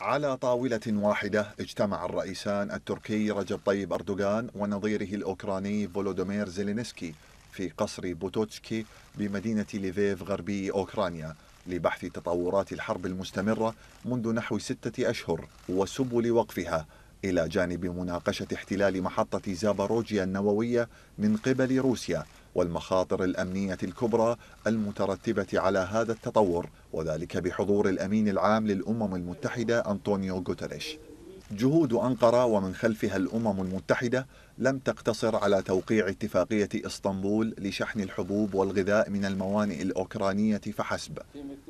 على طاولة واحدة اجتمع الرئيسان التركي رجب طيب أردوغان ونظيره الأوكراني فولودومير زيلينسكي في قصر بوتوتسكي بمدينة ليفيف غربي أوكرانيا لبحث تطورات الحرب المستمرة منذ نحو ستة أشهر وسبل وقفها إلى جانب مناقشة احتلال محطة زاباروجيا النووية من قبل روسيا والمخاطر الأمنية الكبرى المترتبة على هذا التطور وذلك بحضور الأمين العام للأمم المتحدة أنطونيو غوتريش جهود أنقرة ومن خلفها الأمم المتحدة لم تقتصر على توقيع اتفاقية إسطنبول لشحن الحبوب والغذاء من الموانئ الأوكرانية فحسب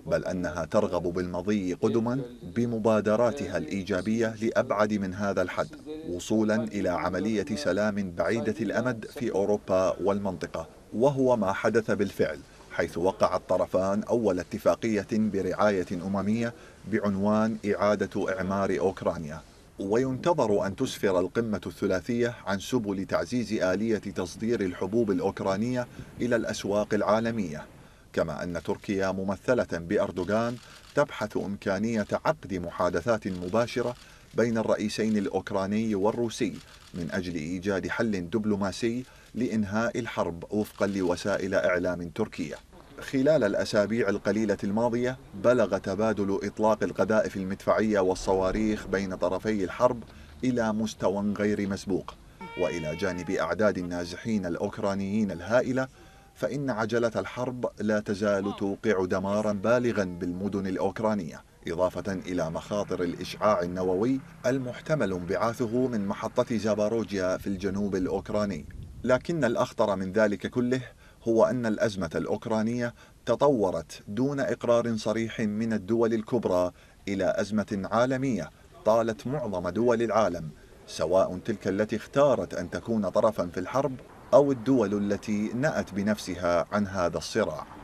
بل أنها ترغب بالمضي قدما بمبادراتها الإيجابية لأبعد من هذا الحد وصولا إلى عملية سلام بعيدة الأمد في أوروبا والمنطقة وهو ما حدث بالفعل حيث وقع الطرفان أول اتفاقية برعاية أممية بعنوان إعادة إعمار أوكرانيا وينتظر أن تسفر القمة الثلاثية عن سبل تعزيز آلية تصدير الحبوب الأوكرانية إلى الأسواق العالمية كما أن تركيا ممثلة بأردوغان تبحث إمكانية عقد محادثات مباشرة بين الرئيسين الأوكراني والروسي من أجل إيجاد حل دبلوماسي لإنهاء الحرب وفقا لوسائل إعلام تركيه خلال الأسابيع القليلة الماضية بلغ تبادل إطلاق القذائف المدفعية والصواريخ بين طرفي الحرب إلى مستوى غير مسبوق وإلى جانب أعداد النازحين الأوكرانيين الهائلة فإن عجلة الحرب لا تزال توقع دمارا بالغا بالمدن الأوكرانية إضافة إلى مخاطر الإشعاع النووي المحتمل انبعاثه من محطة زاباروجيا في الجنوب الأوكراني لكن الأخطر من ذلك كله هو أن الأزمة الأوكرانية تطورت دون إقرار صريح من الدول الكبرى إلى أزمة عالمية طالت معظم دول العالم سواء تلك التي اختارت أن تكون طرفا في الحرب أو الدول التي نأت بنفسها عن هذا الصراع